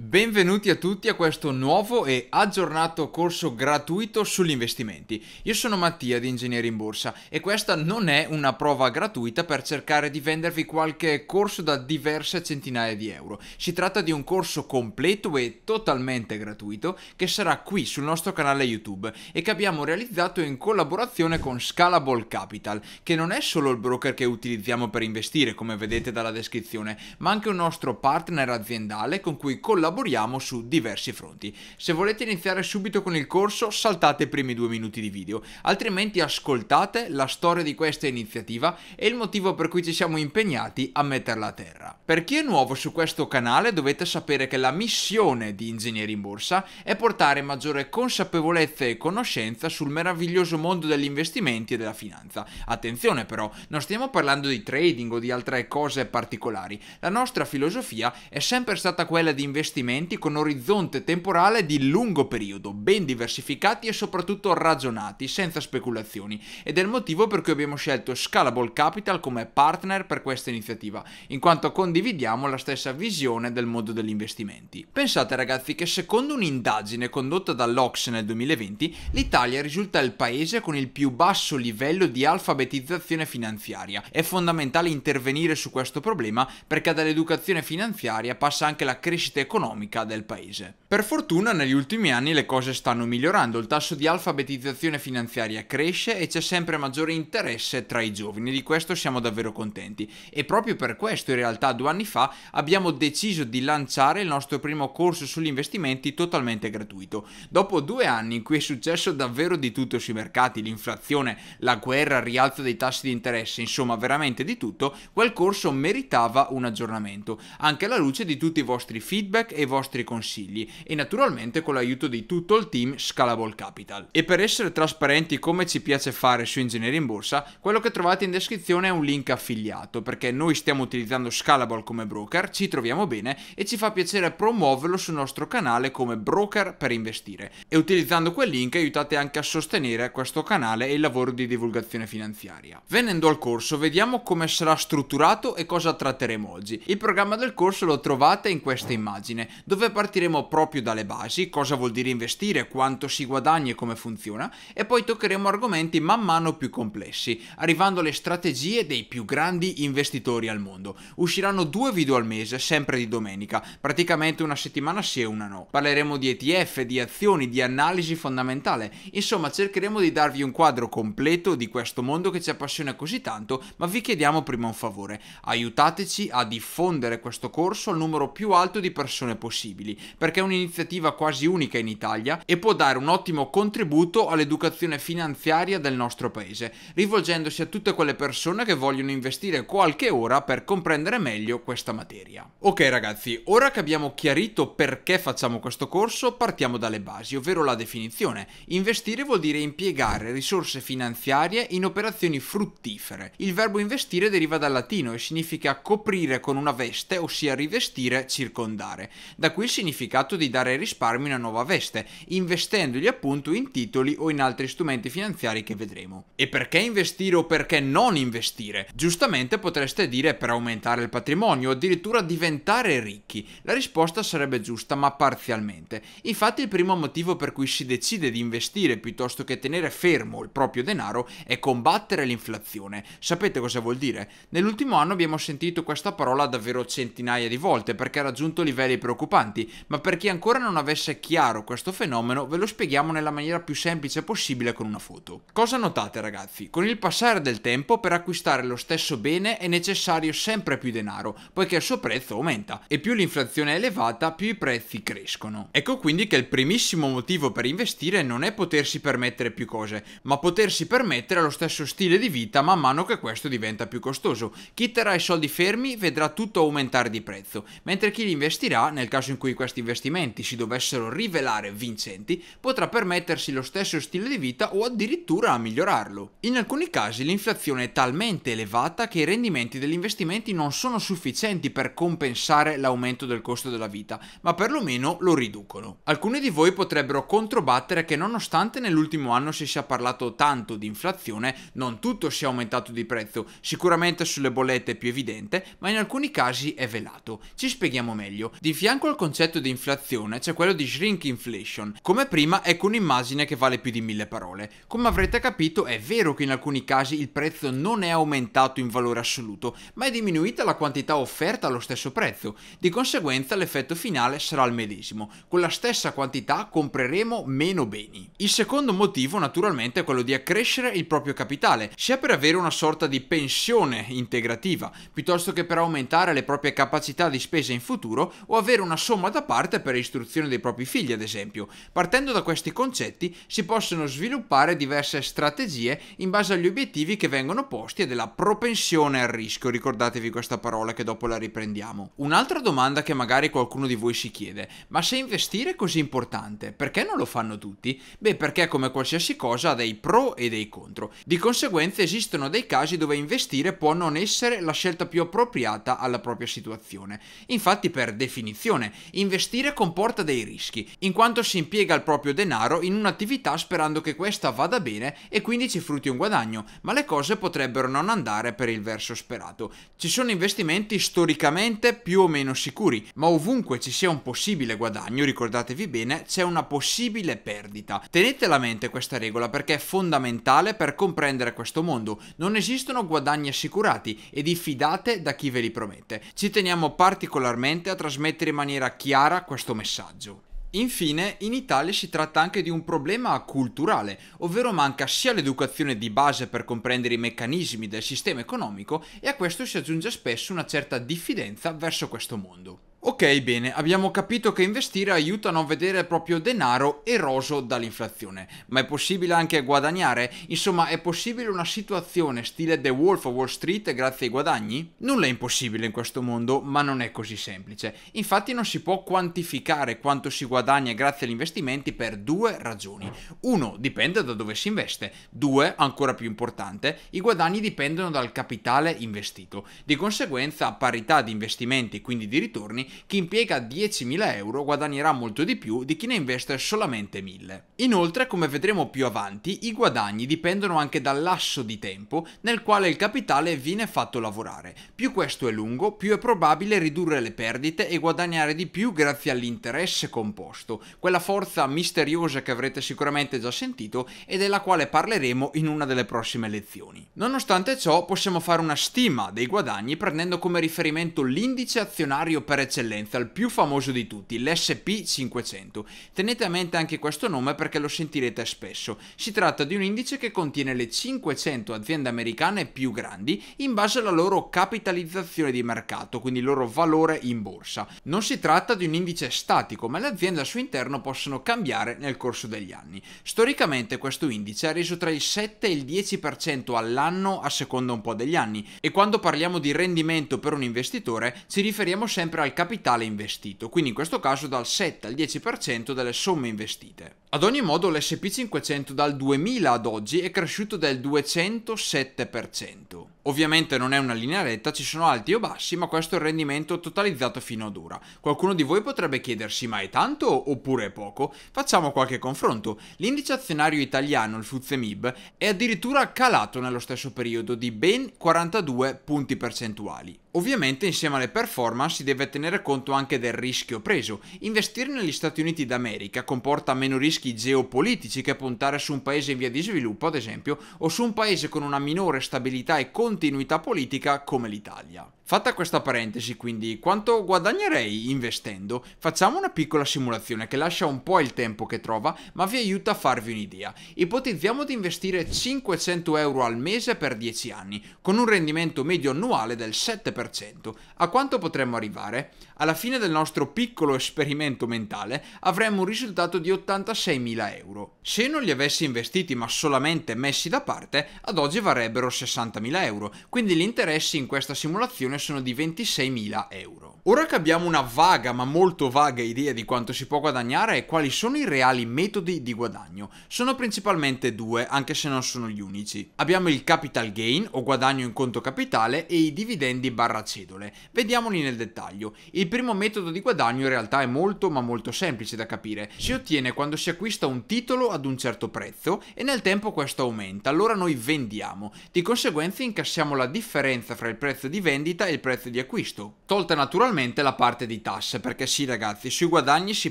Benvenuti a tutti a questo nuovo e aggiornato corso gratuito sugli investimenti. Io sono Mattia di Ingegneri in Borsa e questa non è una prova gratuita per cercare di vendervi qualche corso da diverse centinaia di euro. Si tratta di un corso completo e totalmente gratuito che sarà qui sul nostro canale YouTube e che abbiamo realizzato in collaborazione con Scalable Capital, che non è solo il broker che utilizziamo per investire, come vedete dalla descrizione, ma anche un nostro partner aziendale con cui collaboriamo collaboriamo su diversi fronti. Se volete iniziare subito con il corso saltate i primi due minuti di video, altrimenti ascoltate la storia di questa iniziativa e il motivo per cui ci siamo impegnati a metterla a terra. Per chi è nuovo su questo canale dovete sapere che la missione di Ingegneri in Borsa è portare maggiore consapevolezza e conoscenza sul meraviglioso mondo degli investimenti e della finanza. Attenzione però, non stiamo parlando di trading o di altre cose particolari, la nostra filosofia è sempre stata quella di investire investimenti con orizzonte temporale di lungo periodo, ben diversificati e soprattutto ragionati, senza speculazioni, ed è il motivo per cui abbiamo scelto Scalable Capital come partner per questa iniziativa, in quanto condividiamo la stessa visione del mondo degli investimenti. Pensate ragazzi che secondo un'indagine condotta dall'Ox nel 2020, l'Italia risulta il paese con il più basso livello di alfabetizzazione finanziaria. È fondamentale intervenire su questo problema perché dall'educazione finanziaria passa anche la crescita economica economica del paese. Per fortuna negli ultimi anni le cose stanno migliorando, il tasso di alfabetizzazione finanziaria cresce e c'è sempre maggiore interesse tra i giovani, di questo siamo davvero contenti e proprio per questo in realtà due anni fa abbiamo deciso di lanciare il nostro primo corso sugli investimenti totalmente gratuito. Dopo due anni in cui è successo davvero di tutto sui mercati, l'inflazione, la guerra, il rialzo dei tassi di interesse, insomma veramente di tutto, quel corso meritava un aggiornamento, anche alla luce di tutti i vostri feedback e i vostri consigli e naturalmente con l'aiuto di tutto il team Scalable Capital. E per essere trasparenti come ci piace fare su Ingegneria in Borsa, quello che trovate in descrizione è un link affiliato perché noi stiamo utilizzando Scalable come broker, ci troviamo bene e ci fa piacere promuoverlo sul nostro canale come broker per investire e utilizzando quel link aiutate anche a sostenere questo canale e il lavoro di divulgazione finanziaria. Venendo al corso vediamo come sarà strutturato e cosa tratteremo oggi. Il programma del corso lo trovate in questa immagine origine, dove partiremo proprio dalle basi, cosa vuol dire investire, quanto si guadagna e come funziona, e poi toccheremo argomenti man mano più complessi, arrivando alle strategie dei più grandi investitori al mondo. Usciranno due video al mese, sempre di domenica, praticamente una settimana sì e una no. Parleremo di ETF, di azioni, di analisi fondamentale, insomma cercheremo di darvi un quadro completo di questo mondo che ci appassiona così tanto, ma vi chiediamo prima un favore, aiutateci a diffondere questo corso al numero più alto di persone persone possibili, perché è un'iniziativa quasi unica in Italia e può dare un ottimo contributo all'educazione finanziaria del nostro paese, rivolgendosi a tutte quelle persone che vogliono investire qualche ora per comprendere meglio questa materia. Ok ragazzi, ora che abbiamo chiarito perché facciamo questo corso, partiamo dalle basi, ovvero la definizione. Investire vuol dire impiegare risorse finanziarie in operazioni fruttifere. Il verbo investire deriva dal latino e significa coprire con una veste, ossia rivestire, circondare da qui il significato di dare ai risparmi una nuova veste, investendogli appunto in titoli o in altri strumenti finanziari che vedremo. E perché investire o perché non investire? Giustamente potreste dire per aumentare il patrimonio o addirittura diventare ricchi. La risposta sarebbe giusta ma parzialmente. Infatti il primo motivo per cui si decide di investire piuttosto che tenere fermo il proprio denaro è combattere l'inflazione. Sapete cosa vuol dire? Nell'ultimo anno abbiamo sentito questa parola davvero centinaia di volte perché ha raggiunto livelli preoccupanti preoccupanti, ma per chi ancora non avesse chiaro questo fenomeno ve lo spieghiamo nella maniera più semplice possibile con una foto. Cosa notate ragazzi? Con il passare del tempo per acquistare lo stesso bene è necessario sempre più denaro, poiché il suo prezzo aumenta e più l'inflazione è elevata più i prezzi crescono. Ecco quindi che il primissimo motivo per investire non è potersi permettere più cose, ma potersi permettere lo stesso stile di vita man mano che questo diventa più costoso. Chi terrà i soldi fermi vedrà tutto aumentare di prezzo, mentre chi li investirà nel caso in cui questi investimenti si dovessero rivelare vincenti, potrà permettersi lo stesso stile di vita o addirittura a migliorarlo. In alcuni casi l'inflazione è talmente elevata che i rendimenti degli investimenti non sono sufficienti per compensare l'aumento del costo della vita, ma perlomeno lo riducono. Alcuni di voi potrebbero controbattere che nonostante nell'ultimo anno si sia parlato tanto di inflazione, non tutto sia aumentato di prezzo, sicuramente sulle bollette è più evidente, ma in alcuni casi è velato. Ci spieghiamo meglio. Di fianco fianco al concetto di inflazione c'è quello di shrink inflation. Come prima ecco un'immagine che vale più di mille parole. Come avrete capito è vero che in alcuni casi il prezzo non è aumentato in valore assoluto, ma è diminuita la quantità offerta allo stesso prezzo. Di conseguenza l'effetto finale sarà il medesimo. Con la stessa quantità compreremo meno beni. Il secondo motivo naturalmente è quello di accrescere il proprio capitale, sia per avere una sorta di pensione integrativa, piuttosto che per aumentare le proprie capacità di spesa in futuro o avere avere una somma da parte per istruzione dei propri figli, ad esempio. Partendo da questi concetti si possono sviluppare diverse strategie in base agli obiettivi che vengono posti e della propensione al rischio, ricordatevi questa parola che dopo la riprendiamo. Un'altra domanda che magari qualcuno di voi si chiede, ma se investire è così importante, perché non lo fanno tutti? Beh, perché come qualsiasi cosa ha dei pro e dei contro. Di conseguenza esistono dei casi dove investire può non essere la scelta più appropriata alla propria situazione. Infatti per definizione attenzione, investire comporta dei rischi, in quanto si impiega il proprio denaro in un'attività sperando che questa vada bene e quindi ci frutti un guadagno, ma le cose potrebbero non andare per il verso sperato. Ci sono investimenti storicamente più o meno sicuri, ma ovunque ci sia un possibile guadagno, ricordatevi bene, c'è una possibile perdita. Tenete a mente questa regola perché è fondamentale per comprendere questo mondo. Non esistono guadagni assicurati e diffidate da chi ve li promette. Ci teniamo particolarmente a trasmettere in maniera chiara questo messaggio. Infine, in Italia si tratta anche di un problema culturale, ovvero manca sia l'educazione di base per comprendere i meccanismi del sistema economico e a questo si aggiunge spesso una certa diffidenza verso questo mondo. Ok, bene, abbiamo capito che investire aiuta a non vedere il proprio denaro eroso dall'inflazione, ma è possibile anche guadagnare? Insomma, è possibile una situazione stile The Wolf of Wall Street grazie ai guadagni? Nulla è impossibile in questo mondo, ma non è così semplice. Infatti non si può quantificare quanto si guadagna grazie agli investimenti per due ragioni. Uno, dipende da dove si investe. Due, ancora più importante, i guadagni dipendono dal capitale investito. Di conseguenza, a parità di investimenti, quindi di ritorni, chi impiega 10.000 euro guadagnerà molto di più di chi ne investe solamente 1.000. Inoltre, come vedremo più avanti, i guadagni dipendono anche dal lasso di tempo nel quale il capitale viene fatto lavorare. Più questo è lungo, più è probabile ridurre le perdite e guadagnare di più grazie all'interesse composto, quella forza misteriosa che avrete sicuramente già sentito e della quale parleremo in una delle prossime lezioni. Nonostante ciò, possiamo fare una stima dei guadagni prendendo come riferimento l'indice azionario per eccellenza eccellenza, il più famoso di tutti, l'SP500. Tenete a mente anche questo nome perché lo sentirete spesso. Si tratta di un indice che contiene le 500 aziende americane più grandi in base alla loro capitalizzazione di mercato, quindi il loro valore in borsa. Non si tratta di un indice statico, ma le aziende al suo interno possono cambiare nel corso degli anni. Storicamente questo indice ha reso tra il 7 e il 10% all'anno a seconda un po' degli anni e quando parliamo di rendimento per un investitore ci riferiamo sempre al capitale capitale investito, quindi in questo caso dal 7 al 10% delle somme investite. Ad ogni modo l'SP500 dal 2000 ad oggi è cresciuto del 207%. Ovviamente non è una linea retta, ci sono alti o bassi, ma questo è il rendimento totalizzato fino ad ora. Qualcuno di voi potrebbe chiedersi ma è tanto oppure è poco? Facciamo qualche confronto. L'indice azionario italiano, il FUZEMIB, è addirittura calato nello stesso periodo di ben 42 punti percentuali. Ovviamente insieme alle performance si deve tenere conto anche del rischio preso. Investire negli Stati Uniti d'America comporta meno rischi geopolitici che puntare su un paese in via di sviluppo, ad esempio, o su un paese con una minore stabilità e continuità politica come l'Italia. Fatta questa parentesi, quindi, quanto guadagnerei investendo? Facciamo una piccola simulazione che lascia un po' il tempo che trova, ma vi aiuta a farvi un'idea. Ipotizziamo di investire 500 euro al mese per 10 anni, con un rendimento medio annuale del 7% 7%. A quanto potremmo arrivare? Alla fine del nostro piccolo esperimento mentale avremmo un risultato di 86.000 euro. Se non li avessi investiti ma solamente messi da parte, ad oggi varrebbero 60.000 euro, quindi gli interessi in questa simulazione sono di 26.000 euro. Ora che abbiamo una vaga ma molto vaga idea di quanto si può guadagnare e quali sono i reali metodi di guadagno, sono principalmente due, anche se non sono gli unici. Abbiamo il capital gain o guadagno in conto capitale e i dividendi barra barra cedole. Vediamoli nel dettaglio. Il primo metodo di guadagno in realtà è molto ma molto semplice da capire. Si ottiene quando si acquista un titolo ad un certo prezzo e nel tempo questo aumenta, allora noi vendiamo. Di conseguenza incassiamo la differenza fra il prezzo di vendita e il prezzo di acquisto. Tolta naturalmente la parte di tasse, perché sì ragazzi, sui guadagni si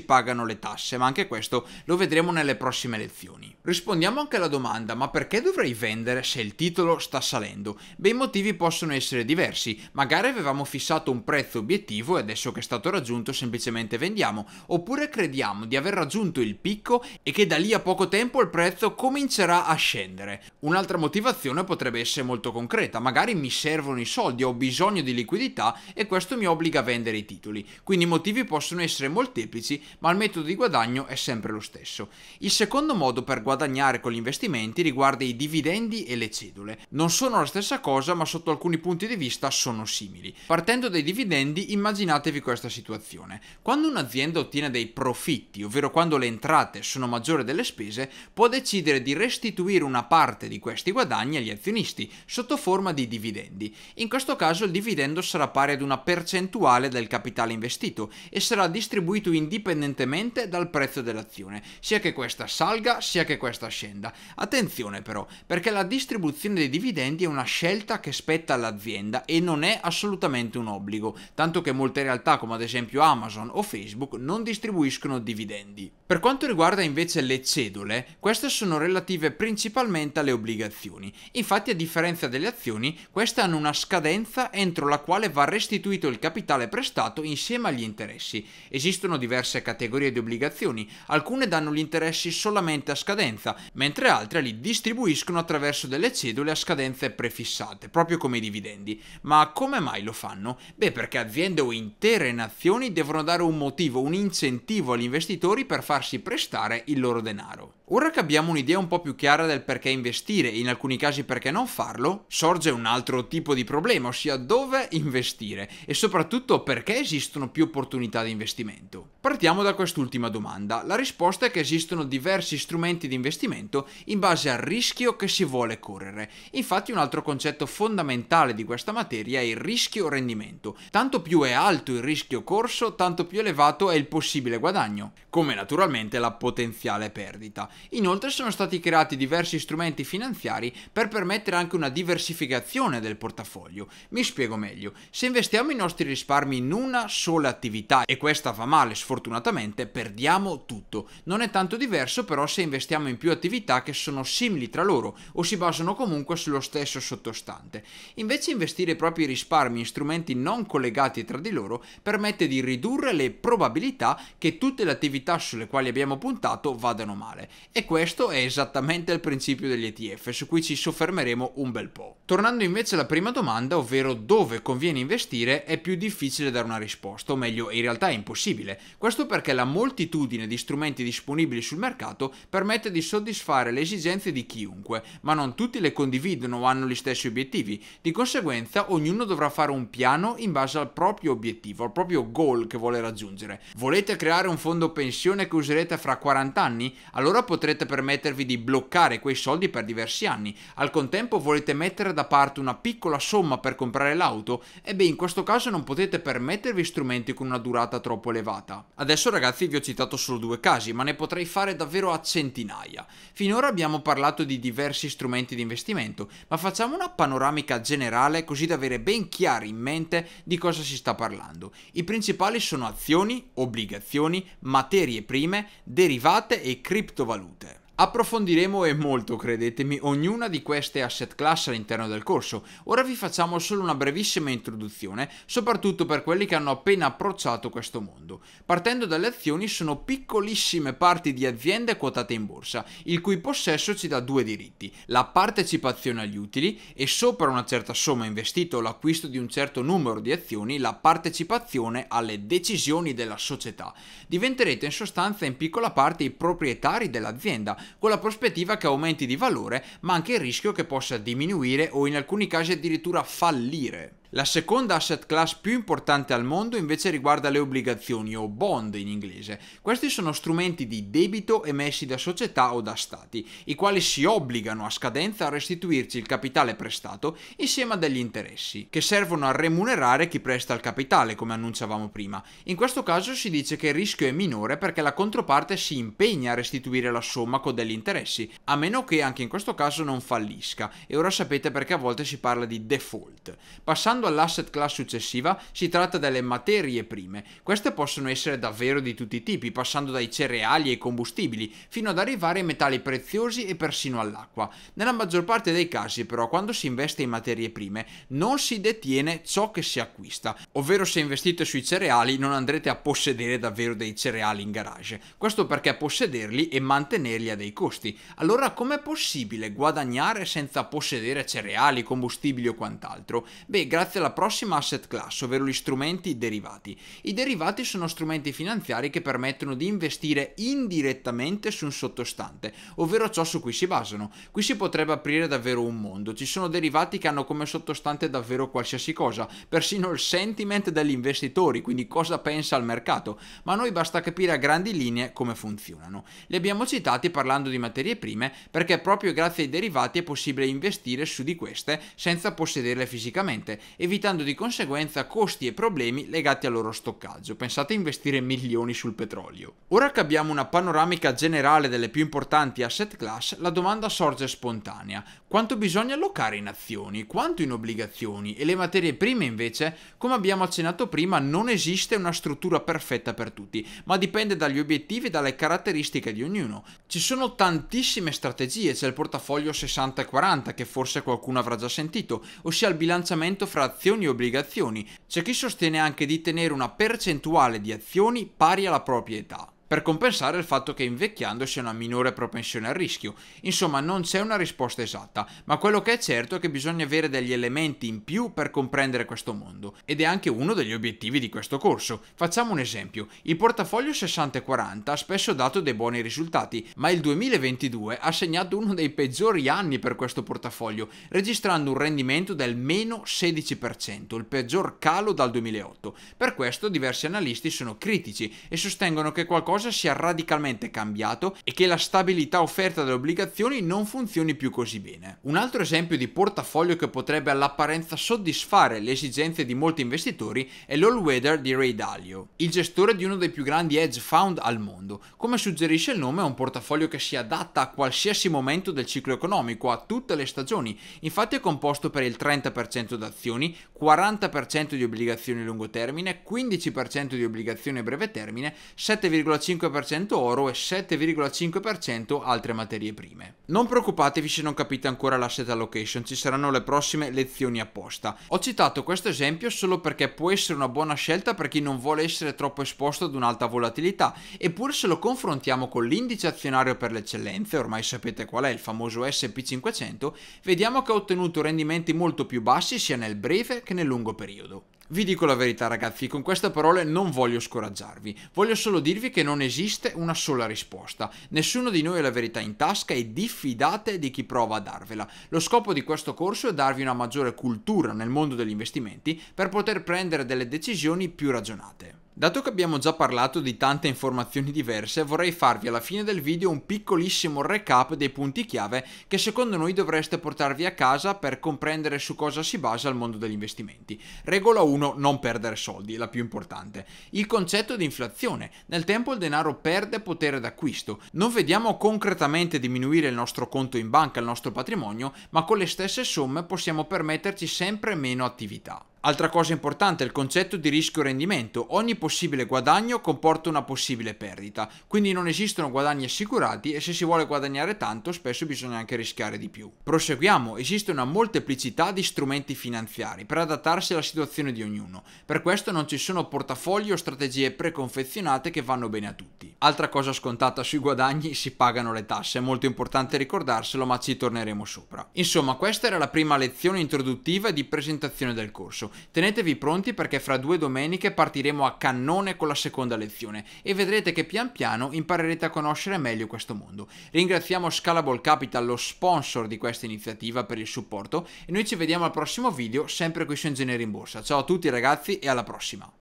pagano le tasse, ma anche questo lo vedremo nelle prossime lezioni. Rispondiamo anche alla domanda, ma perché dovrei vendere se il titolo sta salendo? Beh, i motivi possono essere diversi, ma Magari avevamo fissato un prezzo obiettivo e adesso che è stato raggiunto semplicemente vendiamo, oppure crediamo di aver raggiunto il picco e che da lì a poco tempo il prezzo comincerà a scendere. Un'altra motivazione potrebbe essere molto concreta, magari mi servono i soldi, ho bisogno di liquidità e questo mi obbliga a vendere i titoli, quindi i motivi possono essere molteplici ma il metodo di guadagno è sempre lo stesso. Il secondo modo per guadagnare con gli investimenti riguarda i dividendi e le cedole. Non sono la stessa cosa ma sotto alcuni punti di vista sono simili simili. Partendo dai dividendi, immaginatevi questa situazione. Quando un'azienda ottiene dei profitti, ovvero quando le entrate sono maggiori delle spese, può decidere di restituire una parte di questi guadagni agli azionisti, sotto forma di dividendi. In questo caso il dividendo sarà pari ad una percentuale del capitale investito e sarà distribuito indipendentemente dal prezzo dell'azione, sia che questa salga sia che questa scenda. Attenzione però, perché la distribuzione dei dividendi è una scelta che spetta all'azienda e non è assolutamente un obbligo, tanto che molte realtà come ad esempio Amazon o Facebook non distribuiscono dividendi. Per quanto riguarda invece le cedole, queste sono relative principalmente alle obbligazioni. Infatti a differenza delle azioni, queste hanno una scadenza entro la quale va restituito il capitale prestato insieme agli interessi. Esistono diverse categorie di obbligazioni, alcune danno gli interessi solamente a scadenza, mentre altre li distribuiscono attraverso delle cedole a scadenze prefissate, proprio come i dividendi. Ma come come mai lo fanno? Beh, perché aziende o intere nazioni devono dare un motivo, un incentivo agli investitori per farsi prestare il loro denaro. Ora che abbiamo un'idea un po' più chiara del perché investire e in alcuni casi perché non farlo, sorge un altro tipo di problema, ossia dove investire e soprattutto perché esistono più opportunità di investimento. Partiamo da quest'ultima domanda. La risposta è che esistono diversi strumenti di investimento in base al rischio che si vuole correre. Infatti un altro concetto fondamentale di questa materia è il rischio rendimento. Tanto più è alto il rischio corso, tanto più elevato è il possibile guadagno, come naturalmente la potenziale perdita. Inoltre sono stati creati diversi strumenti finanziari per permettere anche una diversificazione del portafoglio. Mi spiego meglio, se investiamo i nostri risparmi in una sola attività e questa fa male sfortunatamente, perdiamo tutto. Non è tanto diverso però se investiamo in più attività che sono simili tra loro o si basano comunque sullo stesso sottostante. Invece investire i propri risparmi in strumenti non collegati tra di loro permette di ridurre le probabilità che tutte le attività sulle quali abbiamo puntato vadano male e questo è esattamente il principio degli ETF, su cui ci soffermeremo un bel po'. Tornando invece alla prima domanda, ovvero dove conviene investire, è più difficile dare una risposta, o meglio, in realtà è impossibile. Questo perché la moltitudine di strumenti disponibili sul mercato permette di soddisfare le esigenze di chiunque, ma non tutti le condividono o hanno gli stessi obiettivi. Di conseguenza, ognuno dovrà fare un piano in base al proprio obiettivo, al proprio goal che vuole raggiungere. Volete creare un fondo pensione che userete fra 40 anni? Allora potete potrete permettervi di bloccare quei soldi per diversi anni. Al contempo volete mettere da parte una piccola somma per comprare l'auto? E beh, in questo caso non potete permettervi strumenti con una durata troppo elevata. Adesso ragazzi vi ho citato solo due casi, ma ne potrei fare davvero a centinaia. Finora abbiamo parlato di diversi strumenti di investimento, ma facciamo una panoramica generale così da avere ben chiari in mente di cosa si sta parlando. I principali sono azioni, obbligazioni, materie prime, derivate e criptovalute ute. Approfondiremo e molto, credetemi, ognuna di queste asset class all'interno del corso. Ora vi facciamo solo una brevissima introduzione, soprattutto per quelli che hanno appena approcciato questo mondo. Partendo dalle azioni sono piccolissime parti di aziende quotate in borsa, il cui possesso ci dà due diritti, la partecipazione agli utili e sopra una certa somma investita o l'acquisto di un certo numero di azioni, la partecipazione alle decisioni della società. Diventerete in sostanza in piccola parte i proprietari dell'azienda, con la prospettiva che aumenti di valore, ma anche il rischio che possa diminuire o in alcuni casi addirittura fallire. La seconda asset class più importante al mondo invece riguarda le obbligazioni o bond in inglese. Questi sono strumenti di debito emessi da società o da stati, i quali si obbligano a scadenza a restituirci il capitale prestato insieme a degli interessi, che servono a remunerare chi presta il capitale, come annunciavamo prima. In questo caso si dice che il rischio è minore perché la controparte si impegna a restituire la somma con degli interessi, a meno che anche in questo caso non fallisca, e ora sapete perché a volte si parla di default. Passando Passando all'asset class successiva, si tratta delle materie prime. Queste possono essere davvero di tutti i tipi, passando dai cereali ai combustibili, fino ad arrivare ai metalli preziosi e persino all'acqua. Nella maggior parte dei casi, però, quando si investe in materie prime, non si detiene ciò che si acquista, ovvero se investite sui cereali non andrete a possedere davvero dei cereali in garage. Questo perché possederli e mantenerli a dei costi. Allora com'è possibile guadagnare senza possedere cereali, combustibili o quant'altro? Beh, grazie grazie alla prossima asset class, ovvero gli strumenti derivati. I derivati sono strumenti finanziari che permettono di investire indirettamente su un sottostante, ovvero ciò su cui si basano. Qui si potrebbe aprire davvero un mondo. Ci sono derivati che hanno come sottostante davvero qualsiasi cosa, persino il sentiment degli investitori, quindi cosa pensa il mercato, ma a noi basta capire a grandi linee come funzionano. Li abbiamo citati parlando di materie prime perché proprio grazie ai derivati è possibile investire su di queste senza possederle fisicamente evitando di conseguenza costi e problemi legati al loro stoccaggio. Pensate a investire milioni sul petrolio. Ora che abbiamo una panoramica generale delle più importanti asset class, la domanda sorge spontanea. Quanto bisogna allocare in azioni? Quanto in obbligazioni? E le materie prime invece, come abbiamo accennato prima, non esiste una struttura perfetta per tutti, ma dipende dagli obiettivi e dalle caratteristiche di ognuno. Ci sono tantissime strategie, c'è il portafoglio 60-40 che forse qualcuno avrà già sentito, ossia il bilanciamento fra azioni e obbligazioni, c'è chi sostiene anche di tenere una percentuale di azioni pari alla propria età per compensare il fatto che invecchiando si ha una minore propensione al rischio. Insomma, non c'è una risposta esatta, ma quello che è certo è che bisogna avere degli elementi in più per comprendere questo mondo, ed è anche uno degli obiettivi di questo corso. Facciamo un esempio, il portafoglio 60-40 ha spesso dato dei buoni risultati, ma il 2022 ha segnato uno dei peggiori anni per questo portafoglio, registrando un rendimento del meno 16%, il peggior calo dal 2008. Per questo diversi analisti sono critici e sostengono che qualcosa cosa sia radicalmente cambiato e che la stabilità offerta dalle obbligazioni non funzioni più così bene. Un altro esempio di portafoglio che potrebbe all'apparenza soddisfare le esigenze di molti investitori è l'All Weather di Ray Dalio, il gestore di uno dei più grandi hedge fund al mondo. Come suggerisce il nome, è un portafoglio che si adatta a qualsiasi momento del ciclo economico, a tutte le stagioni. Infatti è composto per il 30% d'azioni, 40% di obbligazioni a lungo termine, 15% di obbligazioni a breve termine, 7,5% 7,5% oro e 7,5% altre materie prime. Non preoccupatevi se non capite ancora l'asset allocation, ci saranno le prossime lezioni apposta. Ho citato questo esempio solo perché può essere una buona scelta per chi non vuole essere troppo esposto ad un'alta volatilità, eppure se lo confrontiamo con l'indice azionario per l'eccellenza, ormai sapete qual è il famoso SP 500, vediamo che ha ottenuto rendimenti molto più bassi sia nel breve che nel lungo periodo. Vi dico la verità ragazzi, con queste parole non voglio scoraggiarvi, voglio solo dirvi che non esiste una sola risposta, nessuno di noi ha la verità in tasca e diffidate di chi prova a darvela. Lo scopo di questo corso è darvi una maggiore cultura nel mondo degli investimenti per poter prendere delle decisioni più ragionate. Dato che abbiamo già parlato di tante informazioni diverse, vorrei farvi alla fine del video un piccolissimo recap dei punti chiave che secondo noi dovreste portarvi a casa per comprendere su cosa si basa il mondo degli investimenti. Regola 1, non perdere soldi, la più importante. Il concetto di inflazione. Nel tempo il denaro perde potere d'acquisto. Non vediamo concretamente diminuire il nostro conto in banca, il nostro patrimonio, ma con le stesse somme possiamo permetterci sempre meno attività. Altra cosa importante è il concetto di rischio-rendimento. Ogni possibile guadagno comporta una possibile perdita, quindi non esistono guadagni assicurati e se si vuole guadagnare tanto spesso bisogna anche rischiare di più. Proseguiamo, esiste una molteplicità di strumenti finanziari per adattarsi alla situazione di ognuno. Per questo non ci sono portafogli o strategie preconfezionate che vanno bene a tutti. Altra cosa scontata sui guadagni, si pagano le tasse, è molto importante ricordarselo ma ci torneremo sopra. Insomma questa era la prima lezione introduttiva di presentazione del corso. Tenetevi pronti perché fra due domeniche partiremo a cannone con la seconda lezione e vedrete che pian piano imparerete a conoscere meglio questo mondo. Ringraziamo Scalable Capital, lo sponsor di questa iniziativa, per il supporto e noi ci vediamo al prossimo video sempre qui su Ingegneri in Borsa. Ciao a tutti ragazzi e alla prossima!